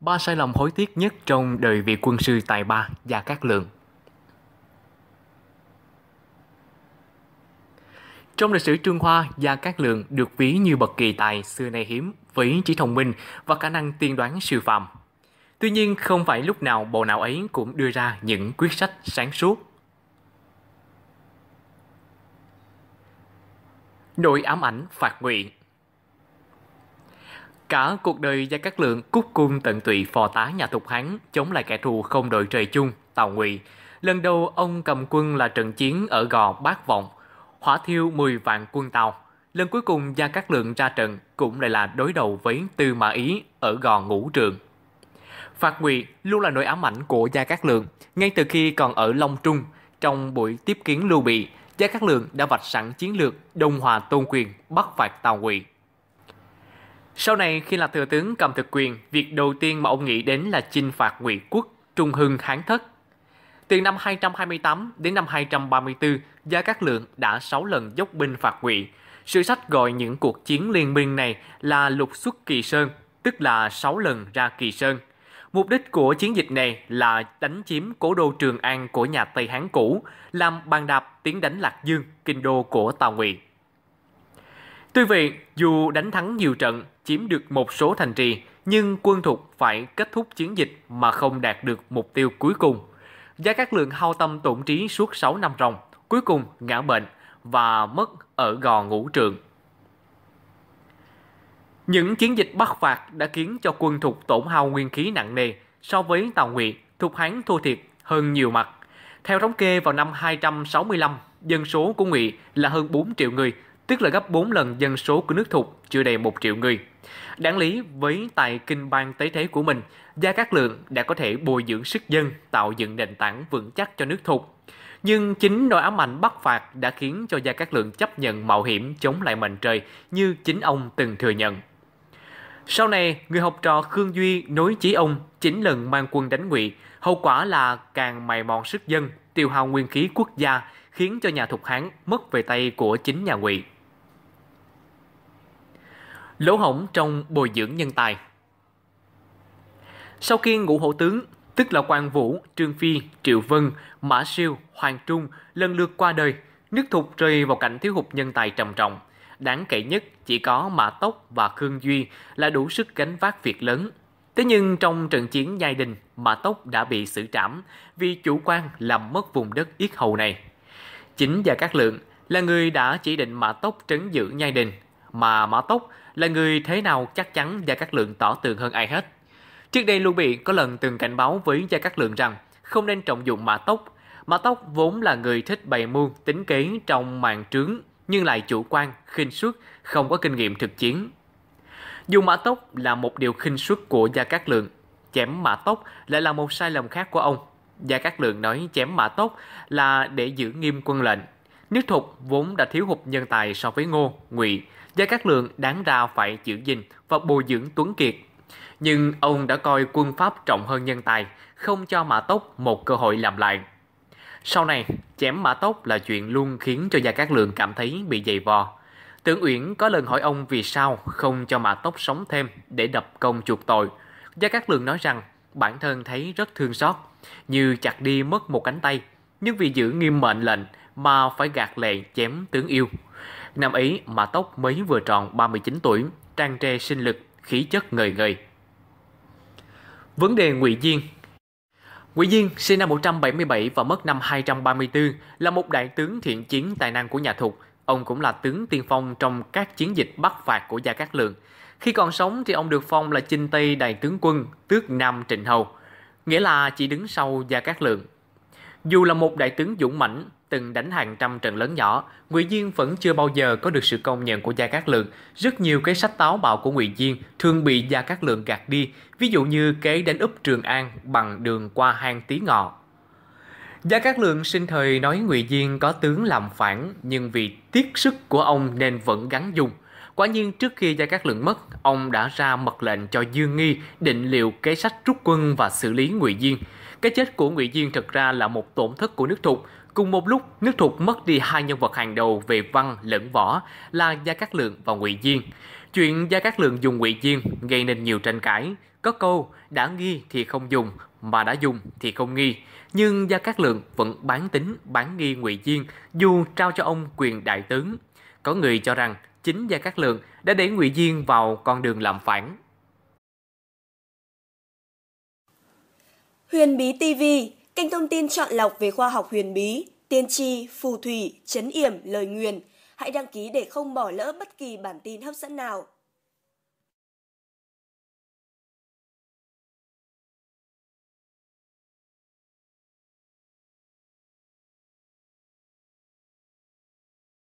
Ba sai lầm hối tiếc nhất trong đời vị quân sư tài ba Gia Cát Lượng Trong lịch sử Trung Hoa, Gia Cát Lượng được ví như bậc kỳ tài xưa nay hiếm với chỉ thông minh và khả năng tiên đoán siêu phàm. Tuy nhiên, không phải lúc nào bộ não ấy cũng đưa ra những quyết sách sáng suốt. Nội ám ảnh phạt nguyện Cả cuộc đời Gia Cát Lượng cúc cung tận tụy phò tá nhà Thục Hán, chống lại kẻ thù không đội trời chung, Tào Ngụy. Lần đầu ông cầm quân là trận chiến ở Gò Bát Vọng, hỏa thiêu 10 vạn quân Tàu. Lần cuối cùng Gia Cát Lượng ra trận cũng lại là đối đầu với Tư Mã Ý ở Gò Ngũ Trường. Phạt Ngụy luôn là nỗi ám ảnh của Gia Cát Lượng. Ngay từ khi còn ở Long Trung, trong buổi tiếp kiến Lưu Bị, Gia Cát Lượng đã vạch sẵn chiến lược đồng hòa tôn quyền bắt phạt Tào Ngụy sau này khi là thừa tướng cầm thực quyền, việc đầu tiên mà ông nghĩ đến là chinh phạt Ngụy quốc, Trung Hưng, Hán Thất. Từ năm 228 đến năm 234, Gia Cát Lượng đã 6 lần dốc binh phạt Ngụy. Sử sách gọi những cuộc chiến liên minh này là lục xuất Kỳ Sơn, tức là 6 lần ra Kỳ Sơn. Mục đích của chiến dịch này là đánh chiếm cố đô Trường An của nhà Tây Hán cũ, làm bàn đạp tiến đánh Lạc Dương, kinh đô của Tào Ngụy. Tuy vậy, dù đánh thắng nhiều trận, chiếm được một số thành trì, nhưng quân thục phải kết thúc chiến dịch mà không đạt được mục tiêu cuối cùng. Gia Cát Lượng hao tâm tổn trí suốt 6 năm ròng, cuối cùng ngã bệnh và mất ở gò ngũ trường. Những chiến dịch bắt phạt đã khiến cho quân thục tổn hao nguyên khí nặng nề so với Tào Ngụy, thục Hán thua thiệt hơn nhiều mặt. Theo thống kê vào năm 265, dân số của Ngụy là hơn 4 triệu người, tức là gấp 4 lần dân số của nước thục chưa đầy 1 triệu người. Đáng lý với tài kinh bang tế thế của mình, Gia Cát Lượng đã có thể bồi dưỡng sức dân, tạo dựng nền tảng vững chắc cho nước thục. Nhưng chính nỗi ám ảnh bắt phạt đã khiến cho Gia Cát Lượng chấp nhận mạo hiểm chống lại mệnh trời như chính ông từng thừa nhận. Sau này, người học trò Khương Duy nối chí ông 9 lần mang quân đánh ngụy, hậu quả là càng mài mòn sức dân, tiêu hao nguyên khí quốc gia, khiến cho nhà Thục Hán mất về tay của chính nhà ngụy lỗ hổng trong bồi dưỡng nhân tài. Sau khi ngũ hổ tướng, tức là Quang Vũ, Trương Phi, Triệu Vân, Mã Siêu, Hoàng Trung lần lượt qua đời, nước thục rơi vào cảnh thiếu hụt nhân tài trầm trọng. Đáng kể nhất chỉ có Mã Tốc và Khương Duy là đủ sức gánh vác việc lớn. Thế nhưng trong trận chiến nhai Đình, Mã Tốc đã bị xử trảm vì chủ quan làm mất vùng đất Yết Hầu này. Chính và các Lượng là người đã chỉ định Mã Tốc trấn giữ Nhai Đình mà Mã Tốc là người thế nào chắc chắn Gia Cát Lượng tỏ tường hơn ai hết. Trước đây Lưu Bị có lần từng cảnh báo với Gia Cát Lượng rằng không nên trọng dụng Mã Tốc. Mã Tốc vốn là người thích bày mưu, tính kế trong màn trướng nhưng lại chủ quan, khinh suất, không có kinh nghiệm thực chiến. dùng Mã Tốc là một điều khinh suất của Gia Cát Lượng, chém Mã Tốc lại là một sai lầm khác của ông. Gia Cát Lượng nói chém Mã Tốc là để giữ nghiêm quân lệnh, Nước Thục vốn đã thiếu hụt nhân tài so với Ngô, Ngụy, Gia Cát Lượng đáng ra phải giữ gìn và bồi dưỡng Tuấn Kiệt. Nhưng ông đã coi quân Pháp trọng hơn nhân tài, không cho Mã Tốc một cơ hội làm lại. Sau này, chém Mã Tốc là chuyện luôn khiến cho Gia Cát Lượng cảm thấy bị dày vò. Tưởng Uyển có lần hỏi ông vì sao không cho Mã Tốc sống thêm để đập công chuộc tội. Gia Cát Lượng nói rằng bản thân thấy rất thương xót, như chặt đi mất một cánh tay nhưng vì giữ nghiêm mệnh lệnh mà phải gạt lệ chém tướng yêu. Năm ấy, Mã Tốc mới vừa tròn 39 tuổi, trang trề sinh lực, khí chất ngời ngời. Vấn đề Ngụy Diên Ngụy Diên sinh năm 177 và mất năm 234 là một đại tướng thiện chiến tài năng của nhà Thục. Ông cũng là tướng tiên phong trong các chiến dịch bắt phạt của Gia Cát Lượng. Khi còn sống thì ông được phong là Chinh Tây Đại tướng quân, tước Nam Trịnh Hầu, nghĩa là chỉ đứng sau Gia Cát Lượng dù là một đại tướng dũng mãnh, từng đánh hàng trăm trận lớn nhỏ, Ngụy Diên vẫn chưa bao giờ có được sự công nhận của Gia Cát Lượng. Rất nhiều cái sách táo bạo của Ngụy Diên thường bị Gia Cát Lượng gạt đi, ví dụ như kế đánh úp Trường An bằng đường qua hang Tí Ngọ. Gia Cát Lượng sinh thời nói Ngụy Diên có tướng làm phản, nhưng vì tiết sức của ông nên vẫn gắn dùng. Quả nhiên trước khi Gia Cát Lượng mất, ông đã ra mật lệnh cho Dương Nghi định liệu kế sách rút quân và xử lý Ngụy Diên. Cái chết của Ngụy Diên thật ra là một tổn thất của nước Thục. Cùng một lúc, nước Thục mất đi hai nhân vật hàng đầu về văn lẫn võ là Gia Cát Lượng và Ngụy Diên. Chuyện Gia Cát Lượng dùng Ngụy Diên gây nên nhiều tranh cãi. Có câu đã nghi thì không dùng, mà đã dùng thì không nghi. Nhưng Gia Cát Lượng vẫn bán tính, bán nghi Ngụy Diên dù trao cho ông quyền đại tướng. Có người cho rằng chính Gia Cát Lượng đã đẩy Ngụy Diên vào con đường làm phản Huyền Bí TV, kênh thông tin chọn lọc về khoa học huyền bí, tiên tri, phù thủy, chấn yểm, lời nguyền. Hãy đăng ký để không bỏ lỡ bất kỳ bản tin hấp dẫn nào.